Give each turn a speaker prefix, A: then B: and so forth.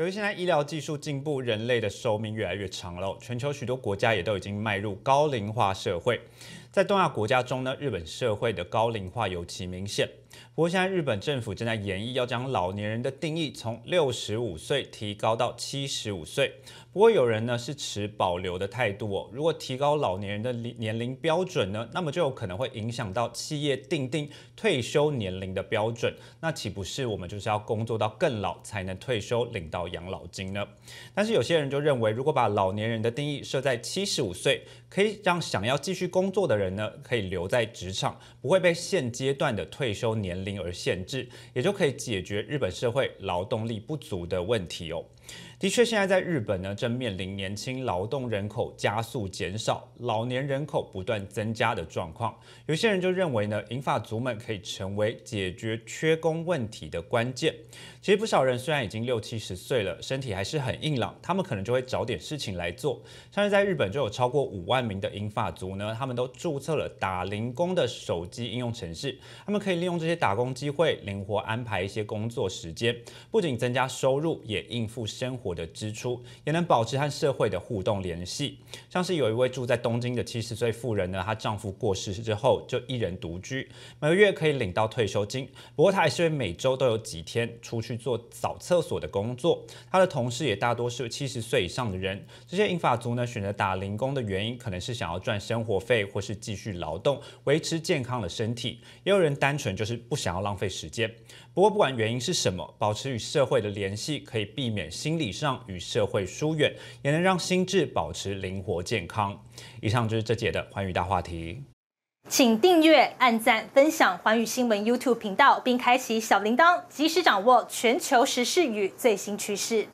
A: 由于现在医疗技术进步，人类的寿命越来越长了，全球许多国家也都已经迈入高龄化社会。在东亚国家中呢，日本社会的高龄化尤其明显。不过，现在日本政府正在研议要将老年人的定义从六十五岁提高到七十五岁。不过，有人呢是持保留的态度哦。如果提高老年人的年龄标准呢，那么就有可能会影响到企业定定退休年龄的标准。那岂不是我们就是要工作到更老才能退休领到养老金呢？但是有些人就认为，如果把老年人的定义设在七十五岁，可以让想要继续工作的。人呢可以留在职场，不会被现阶段的退休年龄而限制，也就可以解决日本社会劳动力不足的问题哦。的确，现在在日本呢，正面临年轻劳动人口加速减少、老年人口不断增加的状况。有些人就认为呢，银发族们可以成为解决缺工问题的关键。其实，不少人虽然已经六七十岁了，身体还是很硬朗，他们可能就会找点事情来做。像是在日本，就有超过五万名的银发族呢，他们都注册了打零工的手机应用程序，他们可以利用这些打工机会，灵活安排一些工作时间，不仅增加收入，也应付生活。我的支出也能保持和社会的互动联系。像是有一位住在东京的七十岁妇人呢，她丈夫过世之后就一人独居，每个月可以领到退休金，不过她还是会每周都有几天出去做扫厕所的工作。她的同事也大多是七十岁以上的人。这些银发族呢，选择打零工的原因可能是想要赚生活费，或是继续劳动维持健康的身体，也有人单纯就是不想要浪费时间。不过不管原因是什么，保持与社会的联系可以避免心理。上与社会疏远，也能让心智保持灵活健康。以上就是这节的环宇大话题，请订阅、按赞、分享环宇新闻 YouTube 频道，并开启小铃铛，及时掌握全球时事与最新趋势。